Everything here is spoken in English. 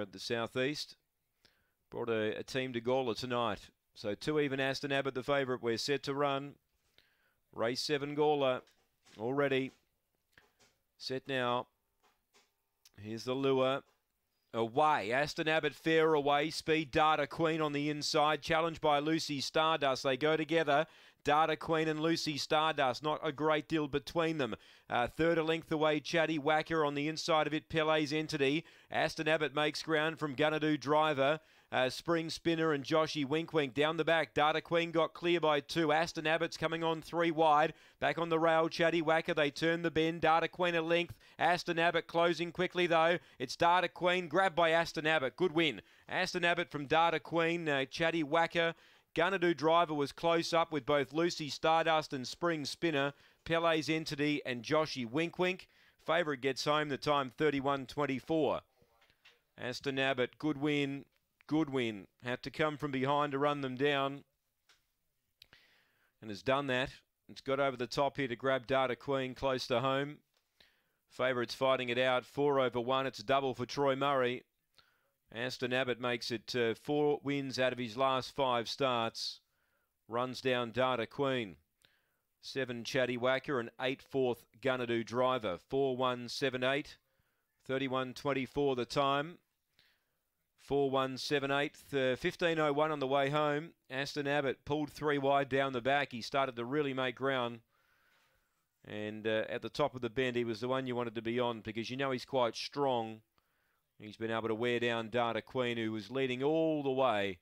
at the southeast. Brought a, a team to Gawler tonight. So two even Aston Abbott, the favourite. We're set to run. Race seven Gawler already set now. Here's the lure away. Aston Abbott fair away. Speed Data Queen on the inside. Challenged by Lucy Stardust. They go together. Data Queen and Lucy Stardust. Not a great deal between them. Uh, third a length away, Chatty Wacker on the inside of it. Pele's Entity. Aston Abbott makes ground from Gunadu Driver. Uh, Spring Spinner and Joshy Wink Wink down the back. Data Queen got clear by two. Aston Abbott's coming on three wide. Back on the rail, Chatty Wacker. They turn the bend. Data Queen a length. Aston Abbott closing quickly though. It's Data Queen grabbed by Aston Abbott. Good win. Aston Abbott from Data Queen. Uh, Chatty Wacker. Gunadu Driver was close up with both Lucy Stardust and Spring Spinner, Pele's Entity and Joshy Wink Wink. Favourite gets home the time 31.24. Aston Abbott, good win. Goodwin had to come from behind to run them down and has done that. It's got over the top here to grab Data Queen close to home. Favourites fighting it out. Four over one. It's a double for Troy Murray. Aston Abbott makes it uh, four wins out of his last five starts. Runs down Data Queen. Seven Chatty Whacker and eight fourth Gunadoo Driver. Four one seven eight. 31 24 the time. 4178, uh, 1501 on the way home. Aston Abbott pulled three wide down the back. He started to really make ground. And uh, at the top of the bend, he was the one you wanted to be on because you know he's quite strong. He's been able to wear down Data Queen, who was leading all the way.